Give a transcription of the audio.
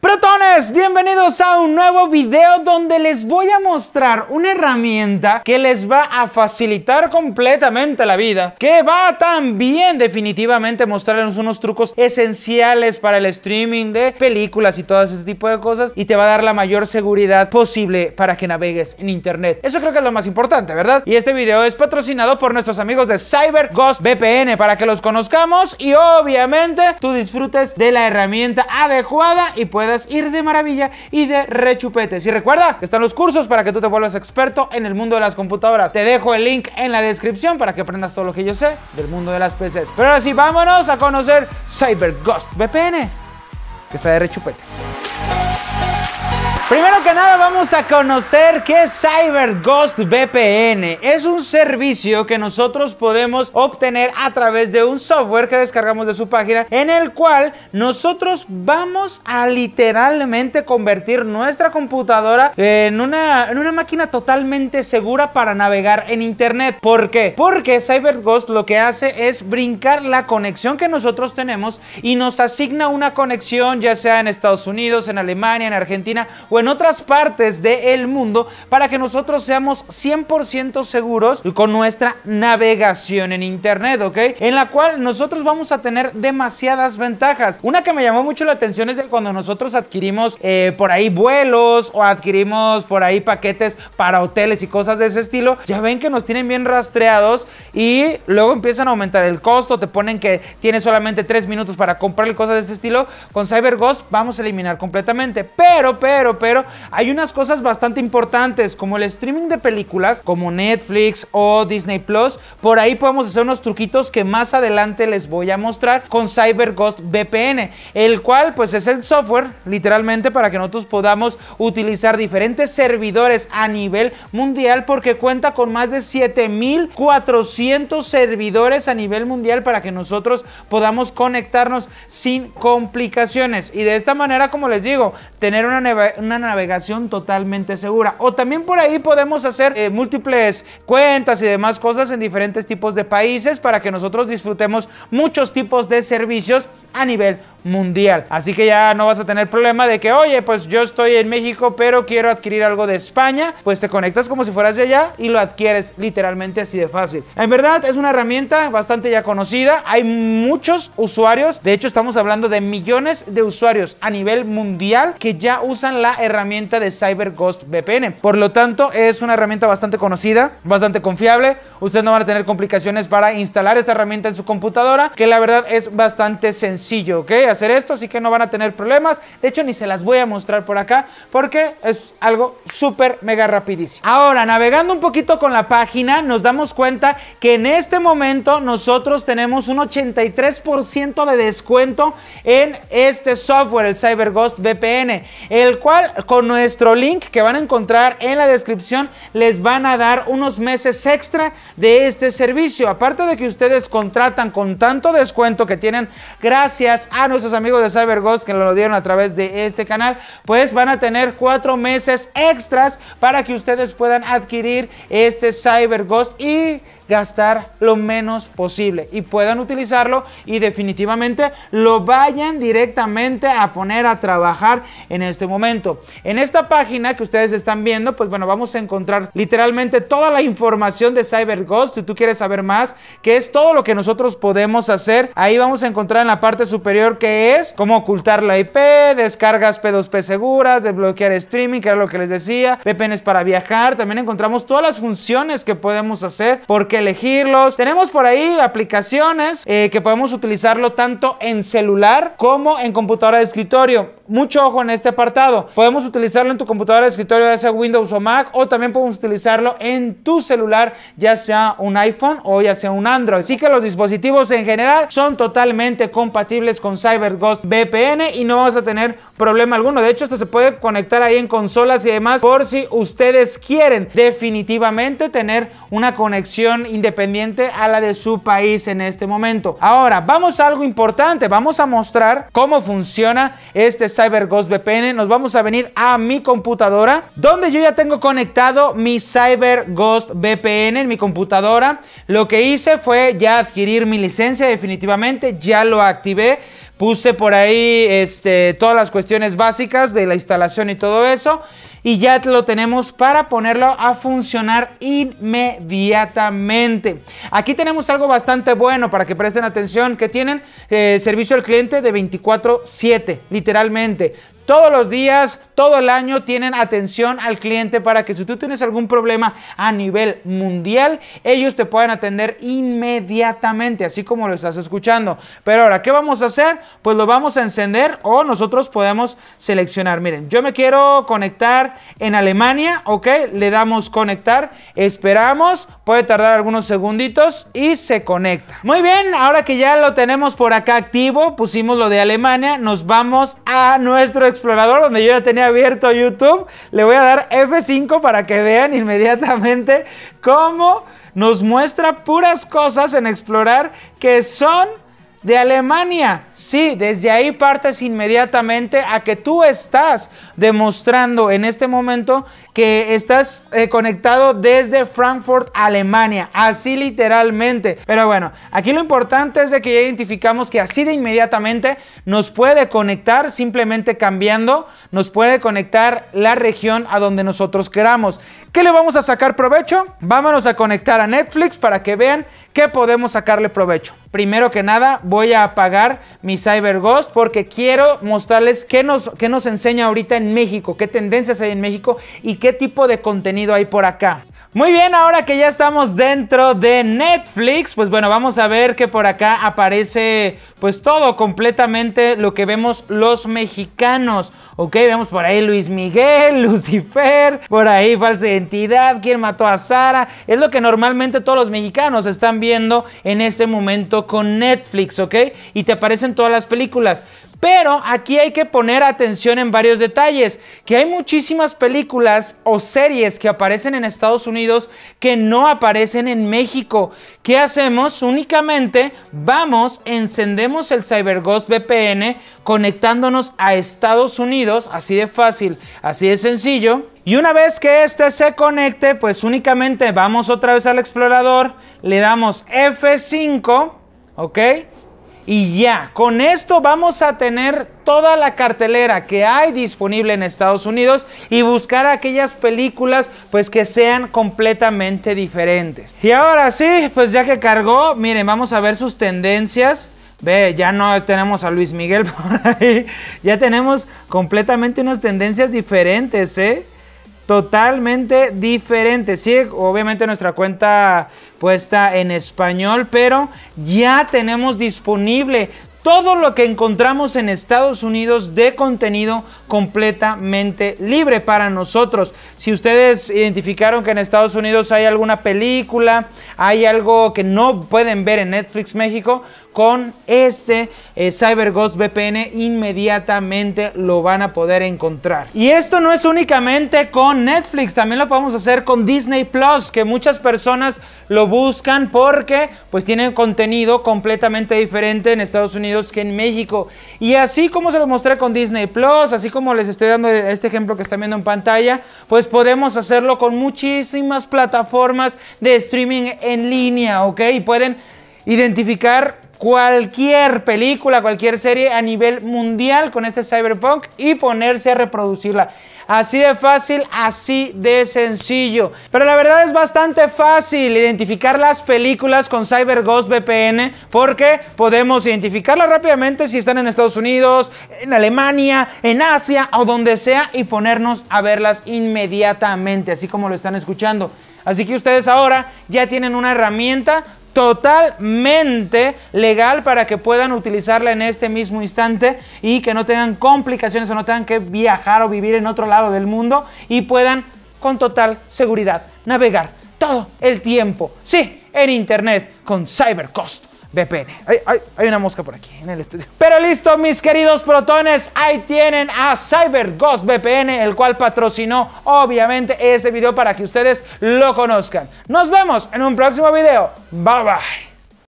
Protones, bienvenidos a un nuevo video donde les voy a mostrar una herramienta que les va a facilitar completamente la vida, que va también definitivamente mostrarles unos trucos esenciales para el streaming de películas y todo ese tipo de cosas y te va a dar la mayor seguridad posible para que navegues en internet. Eso creo que es lo más importante, ¿verdad? Y este video es patrocinado por nuestros amigos de CyberGhost VPN para que los conozcamos y obviamente tú disfrutes de la herramienta adecuada y puedes ir de maravilla y de rechupetes. Y recuerda que están los cursos para que tú te vuelvas experto en el mundo de las computadoras. Te dejo el link en la descripción para que aprendas todo lo que yo sé del mundo de las PCs. Pero ahora sí, vámonos a conocer CyberGhost VPN, que está de rechupetes. Primero que nada vamos a conocer que es CyberGhost VPN. Es un servicio que nosotros podemos obtener a través de un software que descargamos de su página en el cual nosotros vamos a literalmente convertir nuestra computadora en una, en una máquina totalmente segura para navegar en internet. ¿Por qué? Porque CyberGhost lo que hace es brincar la conexión que nosotros tenemos y nos asigna una conexión ya sea en Estados Unidos, en Alemania, en Argentina o en otras partes del mundo para que nosotros seamos 100% seguros con nuestra navegación en Internet, ¿ok? En la cual nosotros vamos a tener demasiadas ventajas. Una que me llamó mucho la atención es de cuando nosotros adquirimos eh, por ahí vuelos o adquirimos por ahí paquetes para hoteles y cosas de ese estilo. Ya ven que nos tienen bien rastreados y luego empiezan a aumentar el costo, te ponen que tienes solamente 3 minutos para comprar cosas de ese estilo. Con CyberGhost vamos a eliminar completamente. Pero, pero, pero pero hay unas cosas bastante importantes, como el streaming de películas, como Netflix o Disney Plus. Por ahí podemos hacer unos truquitos que más adelante les voy a mostrar con CyberGhost VPN, el cual pues es el software literalmente para que nosotros podamos utilizar diferentes servidores a nivel mundial porque cuenta con más de 7400 servidores a nivel mundial para que nosotros podamos conectarnos sin complicaciones y de esta manera como les digo tener una navegación totalmente segura. O también por ahí podemos hacer eh, múltiples cuentas y demás cosas en diferentes tipos de países para que nosotros disfrutemos muchos tipos de servicios a nivel mundial. Así que ya no vas a tener problema de que, oye, pues yo estoy en México, pero quiero adquirir algo de España. Pues te conectas como si fueras de allá y lo adquieres literalmente así de fácil. En verdad es una herramienta bastante ya conocida. Hay muchos usuarios. De hecho, estamos hablando de millones de usuarios a nivel mundial que ya usan la herramienta de CyberGhost VPN. Por lo tanto, es una herramienta bastante conocida, bastante confiable. Ustedes no van a tener complicaciones para instalar esta herramienta en su computadora, que la verdad es bastante sencillo, ¿ok? hacer esto, así que no van a tener problemas. De hecho, ni se las voy a mostrar por acá porque es algo súper mega rapidísimo. Ahora, navegando un poquito con la página, nos damos cuenta que en este momento nosotros tenemos un 83% de descuento en este software, el CyberGhost VPN, el cual con nuestro link que van a encontrar en la descripción les van a dar unos meses extra de este servicio. Aparte de que ustedes contratan con tanto descuento que tienen gracias a nuestro esos amigos de CyberGhost que lo dieron a través de este canal, pues van a tener cuatro meses extras para que ustedes puedan adquirir este CyberGhost y gastar lo menos posible y puedan utilizarlo y definitivamente lo vayan directamente a poner a trabajar en este momento. En esta página que ustedes están viendo, pues bueno, vamos a encontrar literalmente toda la información de CyberGhost. Si tú quieres saber más, que es todo lo que nosotros podemos hacer, ahí vamos a encontrar en la parte superior que es cómo ocultar la IP, descargas P2P seguras, desbloquear streaming, que era lo que les decía, VPNs para viajar, también encontramos todas las funciones que podemos hacer, por qué elegirlos. Tenemos por ahí aplicaciones eh, que podemos utilizarlo tanto en celular como en computadora de escritorio. Mucho ojo en este apartado. Podemos utilizarlo en tu computadora de escritorio, ya sea Windows o Mac, o también podemos utilizarlo en tu celular, ya sea un iPhone o ya sea un Android. Así que los dispositivos en general son totalmente compatibles con CyberGhost VPN y no vas a tener problema alguno. De hecho, esto se puede conectar ahí en consolas y demás por si ustedes quieren definitivamente tener una conexión independiente a la de su país en este momento. Ahora, vamos a algo importante. Vamos a mostrar cómo funciona este CyberGhost VPN, nos vamos a venir a mi computadora, donde yo ya tengo conectado mi CyberGhost VPN en mi computadora. Lo que hice fue ya adquirir mi licencia definitivamente, ya lo activé Puse por ahí este, todas las cuestiones básicas de la instalación y todo eso. Y ya lo tenemos para ponerlo a funcionar inmediatamente. Aquí tenemos algo bastante bueno para que presten atención, que tienen eh, servicio al cliente de 24/7, literalmente todos los días, todo el año tienen atención al cliente para que si tú tienes algún problema a nivel mundial, ellos te puedan atender inmediatamente, así como lo estás escuchando. Pero ahora, ¿qué vamos a hacer? Pues lo vamos a encender o nosotros podemos seleccionar. Miren, yo me quiero conectar en Alemania, ¿ok? Le damos conectar, esperamos, puede tardar algunos segunditos y se conecta. Muy bien, ahora que ya lo tenemos por acá activo, pusimos lo de Alemania, nos vamos a nuestro Explorador, donde yo ya tenía abierto YouTube. Le voy a dar F5 para que vean inmediatamente cómo nos muestra puras cosas en explorar que son de Alemania. Sí, desde ahí partes inmediatamente a que tú estás demostrando en este momento que estás eh, conectado desde Frankfurt, Alemania, así literalmente. Pero bueno, aquí lo importante es de que ya identificamos que así de inmediatamente nos puede conectar simplemente cambiando, nos puede conectar la región a donde nosotros queramos. ¿Qué le vamos a sacar provecho? Vámonos a conectar a Netflix para que vean qué podemos sacarle provecho. Primero que nada, voy a apagar mi CyberGhost porque quiero mostrarles qué nos, qué nos enseña ahorita en México, qué tendencias hay en México y qué tipo de contenido hay por acá. Muy bien, ahora que ya estamos dentro de Netflix, pues bueno, vamos a ver que por acá aparece pues todo completamente lo que vemos los mexicanos. Ok, vemos por ahí Luis Miguel, Lucifer, por ahí falsa identidad, quién mató a Sara. Es lo que normalmente todos los mexicanos están viendo en este momento con Netflix, ok? Y te aparecen todas las películas. Pero aquí hay que poner atención en varios detalles, que hay muchísimas películas o series que aparecen en Estados Unidos que no aparecen en México. ¿Qué hacemos? Únicamente vamos, encendemos el CyberGhost VPN conectándonos a Estados Unidos, así de fácil, así de sencillo. Y una vez que este se conecte, pues únicamente vamos otra vez al explorador, le damos F5, ¿ok? Y ya, con esto vamos a tener toda la cartelera que hay disponible en Estados Unidos y buscar aquellas películas pues que sean completamente diferentes. Y ahora sí, pues ya que cargó, miren, vamos a ver sus tendencias. Ve, ya no tenemos a Luis Miguel por ahí. Ya tenemos completamente unas tendencias diferentes, ¿eh? totalmente diferente. Sí, obviamente nuestra cuenta puesta en español, pero ya tenemos disponible todo lo que encontramos en Estados Unidos de contenido completamente libre para nosotros. Si ustedes identificaron que en Estados Unidos hay alguna película, hay algo que no pueden ver en Netflix México, con este eh, CyberGhost VPN inmediatamente lo van a poder encontrar. Y esto no es únicamente con Netflix, también lo podemos hacer con Disney Plus, que muchas personas lo buscan porque pues tienen contenido completamente diferente en Estados Unidos que en México. Y así como se lo mostré con Disney Plus, así como les estoy dando este ejemplo que están viendo en pantalla, pues podemos hacerlo con muchísimas plataformas de streaming en línea, ¿ok? Y pueden identificar cualquier película, cualquier serie a nivel mundial con este cyberpunk y ponerse a reproducirla. Así de fácil, así de sencillo. Pero la verdad es bastante fácil identificar las películas con CyberGhost VPN porque podemos identificarlas rápidamente si están en Estados Unidos, en Alemania, en Asia o donde sea y ponernos a verlas inmediatamente, así como lo están escuchando. Así que ustedes ahora ya tienen una herramienta totalmente legal para que puedan utilizarla en este mismo instante y que no tengan complicaciones o no tengan que viajar o vivir en otro lado del mundo y puedan con total seguridad navegar todo el tiempo, sí, en Internet con CyberCost. VPN. Hay, una mosca por aquí en el estudio. Pero listo, mis queridos protones, ahí tienen a CyberGhost VPN, el cual patrocinó obviamente este video para que ustedes lo conozcan. Nos vemos en un próximo video. Bye bye.